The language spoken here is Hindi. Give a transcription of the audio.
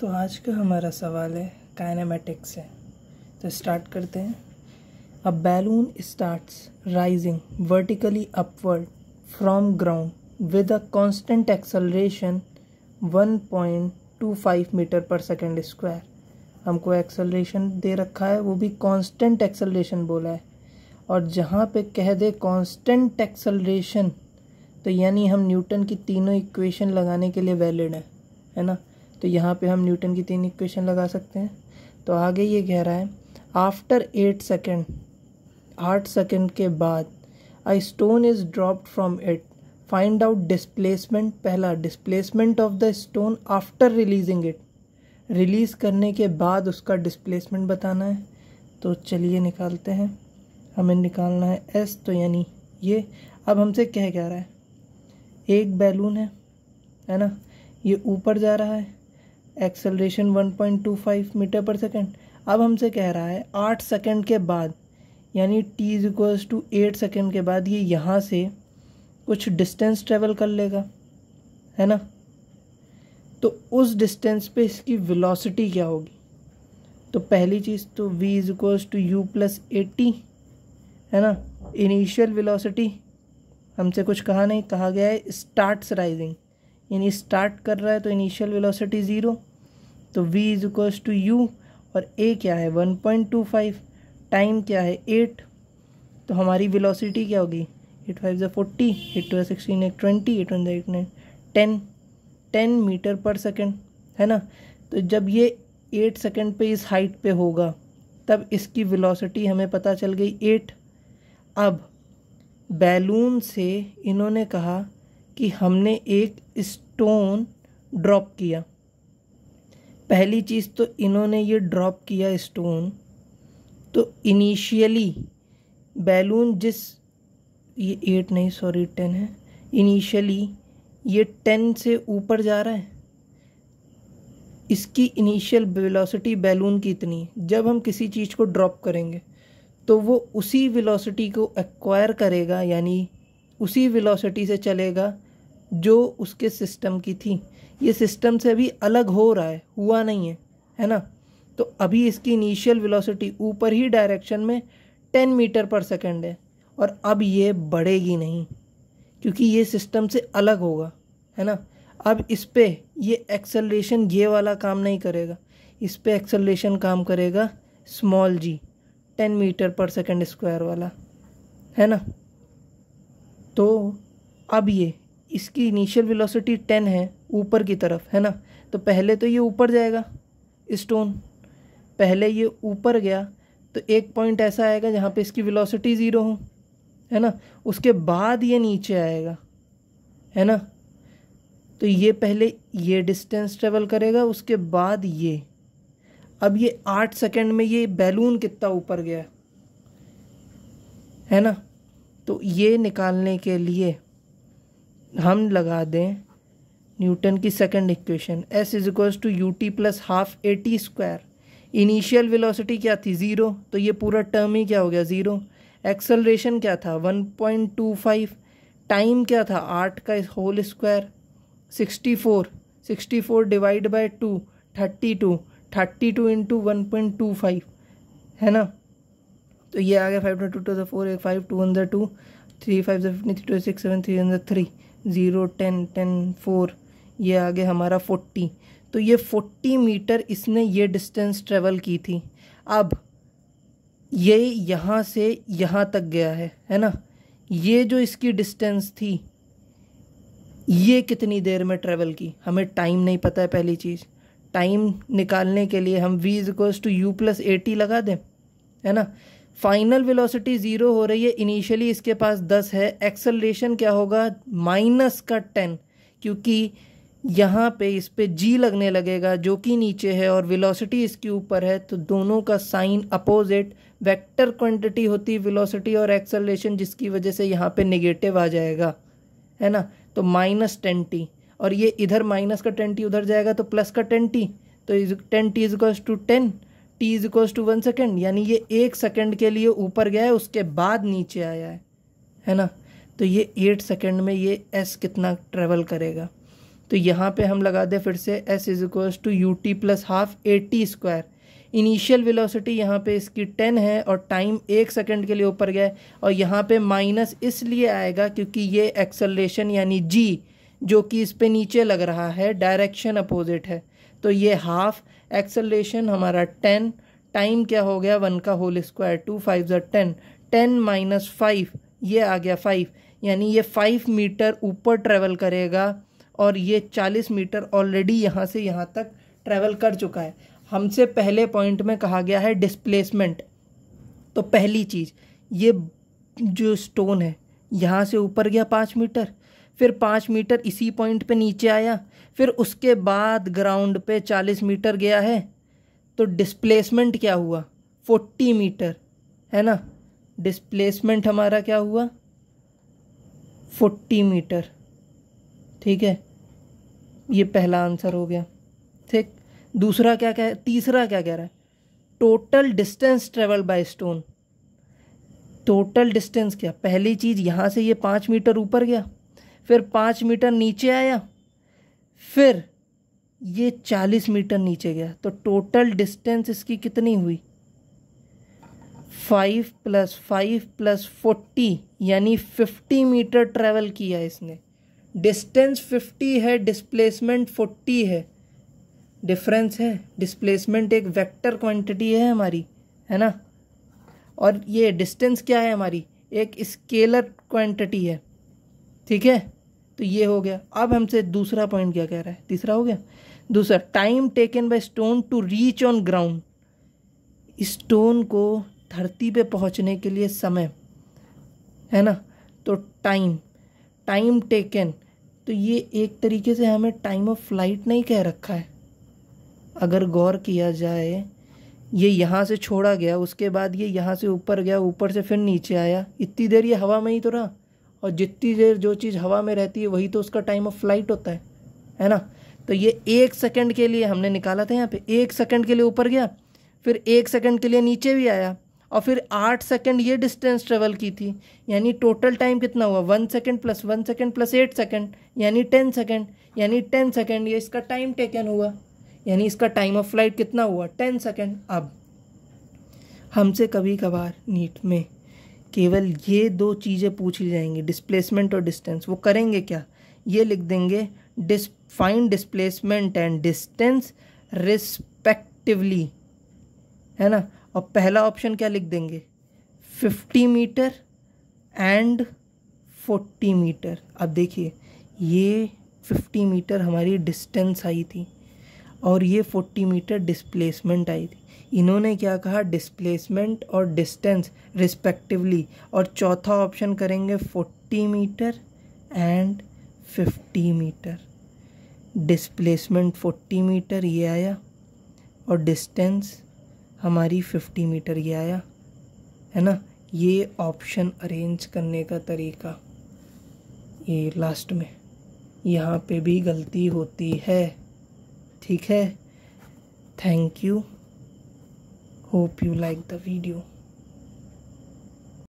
तो आज का हमारा सवाल है काइनेमेटिक्स है तो स्टार्ट करते हैं a balloon starts rising vertically upward from ground with a constant acceleration 1.25 meter per second square हमको एक्सलरेशन दे रखा है वो भी कांस्टेंट एक्सलरेशन बोला है और जहाँ पे कह दे कांस्टेंट एक्सलरेशन तो यानी हम न्यूटन की तीनों इक्वेशन लगाने के लिए वैलिड है है ना तो यहाँ पे हम न्यूटन की तीन इक्वेशन लगा सकते हैं तो आगे ये कह रहा है आफ्टर एट सेकेंड आठ सेकेंड के बाद a stone is dropped from it find out displacement पहला displacement of the stone after releasing it release करने के बाद उसका डिस्प्लेसमेंट बताना है तो चलिए निकालते हैं हमें निकालना है एस तो यानी ये अब हमसे कह क्या रहा है एक बैलून है है ना ये ऊपर जा रहा है एक्सेलरेशन 1.25 मीटर पर सेकेंड अब हमसे कह रहा है आठ सेकेंड के बाद यानी T is equals to eight second के बाद ये यहाँ से कुछ डिस्टेंस ट्रेवल कर लेगा है ना तो उस डिस्टेंस पे इसकी वेलोसिटी क्या होगी तो पहली चीज़ तो v is equals to u plus at है ना इनिशियल वेलोसिटी हमसे कुछ कहा नहीं कहा गया है स्टार्ट्स राइजिंग यानी स्टार्ट कर रहा है तो इनिशियल वेलोसिटी ज़ीरो तो v is equals to u और a क्या है 1.25 टाइम क्या है 8 तो हमारी वेलोसिटी क्या होगी एट फाइव जै forty eight two sixteen eight twenty eight one eight nine ten ten meter per second है ना तो जब ये एट सेकेंड पे इस हाइट पे होगा तब इसकी वेलोसिटी हमें पता चल गई एट अब बैलून से इन्होंने कहा कि हमने एक स्टोन ड्रॉप किया पहली चीज़ तो इन्होंने ये ड्रॉप किया स्टोन तो इनिशियली बैलून जिस ये एट नहीं सॉरी टेन है इनिशियली ये टेन से ऊपर जा रहा है इसकी इनिशियल वेलोसिटी बैलून की इतनी है जब हम किसी चीज़ को ड्रॉप करेंगे तो वो उसी वेलोसिटी को एक्वायर करेगा यानी उसी वेलोसिटी से चलेगा जो उसके सिस्टम की थी ये सिस्टम से अभी अलग हो रहा है हुआ नहीं है है ना तो अभी इसकी इनिशियल वेलोसिटी ऊपर ही डायरेक्शन में टेन मीटर पर सेकेंड है और अब ये बढ़ेगी नहीं क्योंकि ये सिस्टम से अलग होगा है ना अब इस पर ये एक्सेलरेशन ये वाला काम नहीं करेगा इस पर एक्सेलरेशन काम करेगा small g ten meter per second square वाला है ना तो अब ये इसकी इनिशियल वेलोसिटी टेन है ऊपर की तरफ है ना तो पहले तो ये ऊपर जाएगा स्टोन पहले ये ऊपर गया तो एक पॉइंट ऐसा आएगा जहाँ पे इसकी वेलोसिटी ज़ीरो हो है ना उसके बाद ये नीचे आएगा है ना तो ये पहले ये डिस्टेंस ट्रेवल करेगा उसके बाद ये अब ये आठ सेकेंड में ये बैलून कितना ऊपर गया है ना तो ये निकालने के लिए हम लगा दें न्यूटन की second equation S is equals to u t plus half a t square initial velocity क्या थी ज़ीरो तो ये पूरा टर्म ही क्या हो गया ज़ीरो एक्सलरेशन क्या था one point two five time क्या था आठ का whole square sixty four sixty four divide by two thirty two thirty two into one point two five है ना तो ये आ गया five two two two four eight five two अंदर टू थ्री फाइव जो fifty three two six seven three अंदर three zero ten ten four ये आ गया हमारा फोर्टी तो ये फोर्टी मीटर इसने ये डिस्टेंस ट्रेवल की थी अब ये यहाँ से यहाँ तक गया है है ना ये जो इसकी डिस्टेंस थी ये कितनी देर में ट्रेवल की हमें टाइम नहीं पता है पहली चीज़ टाइम निकालने के लिए हम v is to u plus a t लगा दें है ना फाइनल वेलोसिटी ज़ीरो हो रही है इनिशियली इसके पास दस है एक्सलेशन क्या होगा माइनस का टेन क्योंकि यहाँ पे इस पर जी लगने लगेगा जो कि नीचे है और वेलोसिटी इसके ऊपर है तो दोनों का साइन अपोजिट वेक्टर क्वांटिटी होती वेलोसिटी और एक्सलेशन जिसकी वजह से यहाँ पे नेगेटिव आ जाएगा है ना तो माइनस टेन टी और ये इधर माइनस का टेन टी उधर जाएगा तो प्लस का टेन टी तो ten T is to ten T is equals to one second यानी ये एक सेकेंड के लिए ऊपर गया है उसके बाद नीचे आया है है ना तो ये एट सेकेंड में ये एस कितना ट्रेवल करेगा तो यहाँ पे हम लगा दें फिर से S is equals to u t plus half a t square initial velocity यहाँ पे इसकी टेन है और टाइम एक सेकेंड के लिए ऊपर गया और यहाँ पे माइनस इसलिए आएगा क्योंकि ये एक्सलेशन यानी जी जो कि इस पर नीचे लग रहा है डायरेक्शन अपोजिट है तो ये हाफ एक्सलेशन हमारा टेन टाइम क्या हो गया वन का होल स्क्वायर टू फाइव जो टेन टेन माइनस फाइव ये आ गया फाइव यानी ये फाइव मीटर ऊपर ट्रैवल करेगा और ये चालीस मीटर ऑलरेडी यहाँ से यहाँ तक ट्रैवल कर चुका है हमसे पहले पॉइंट में कहा गया है डिस्प्लेसमेंट तो पहली चीज़ ये जो स्टोन है यहाँ से ऊपर गया पाँच मीटर फिर पाँच मीटर इसी पॉइंट पे नीचे आया फिर उसके बाद ग्राउंड पे चालीस मीटर गया है तो डिस्प्लेसमेंट क्या हुआ फोर्टी मीटर है ना डिस्प्लेसमेंट हमारा क्या हुआ फोर्टी मीटर ठीक है ये पहला आंसर हो गया ठीक दूसरा क्या कह तीसरा क्या कह रहा है total distance travel by stone total distance क्या पहली चीज़ यहाँ से ये पाँच मीटर ऊपर गया फिर पाँच मीटर नीचे आया फिर ये चालीस मीटर नीचे गया तो टोटल डिस्टेंस इसकी कितनी हुई five plus five plus forty यानी फिफ्टी मीटर ट्रेवल किया इसने डिस्टेंस फिफ्टी है डिस्प्लेसमेंट फोर्टी है डिफरेंस है डिस्प्लेसमेंट एक वेक्टर क्वांटिटी है हमारी है ना और ये डिस्टेंस क्या है हमारी एक स्केलर क्वांटिटी है ठीक है तो ये हो गया अब हमसे दूसरा पॉइंट क्या कह रहा है तीसरा हो गया दूसरा time taken by stone to reach on ground stone को धरती पे पहुंचने के लिए समय है ना तो टाइम टाइम टेकन तो ये एक तरीके से हमें टाइम ऑफ फ्लाइट नहीं कह रखा है अगर गौर किया जाए ये यहाँ से छोड़ा गया उसके बाद ये यहाँ से ऊपर गया ऊपर से फिर नीचे आया इतनी देर ये हवा में ही तो रहा और जितनी देर जो चीज़ हवा में रहती है वही तो उसका टाइम ऑफ फ्लाइट होता है है ना तो ये एक सेकंड के लिए हमने निकाला था यहाँ पे एक सेकंड के लिए ऊपर गया फिर एक सेकंड के लिए नीचे भी आया और फिर आठ सेकंड ये डिस्टेंस ट्रेवल की थी यानी टोटल टाइम कितना हुआ one second plus one second plus eight second यानी टेन सेकंड यानी टेन सेकंड ये इसका टाइम टेकन हुआ यानी इसका टाइम ऑफ फ्लाइट कितना हुआ टेन सेकेंड अब हमसे कभी कभार नीट में केवल ये दो चीज़ें पूछी जाएंगी डिस्प्लेसमेंट और डिस्टेंस वो करेंगे क्या ये लिख देंगे this find displacement and distance respectively है ना और पहला ऑप्शन क्या लिख देंगे fifty meter and forty meter अब देखिए ये फिफ्टी मीटर हमारी डिस्टेंस आई थी और ये 40 मीटर डिस्प्लेसमेंट आई थी इन्होंने क्या कहा डिस्प्लेसमेंट और डिस्टेंस रिस्पेक्टिवली और चौथा ऑप्शन करेंगे 40 meter and 50 meter displacement 40 meter ये आया और डिस्टेंस हमारी 50 मीटर ये आया है ना ये ऑप्शन अरेंज करने का तरीका ये लास्ट में यहाँ पे भी गलती होती है ठीक है thank you hope you like the video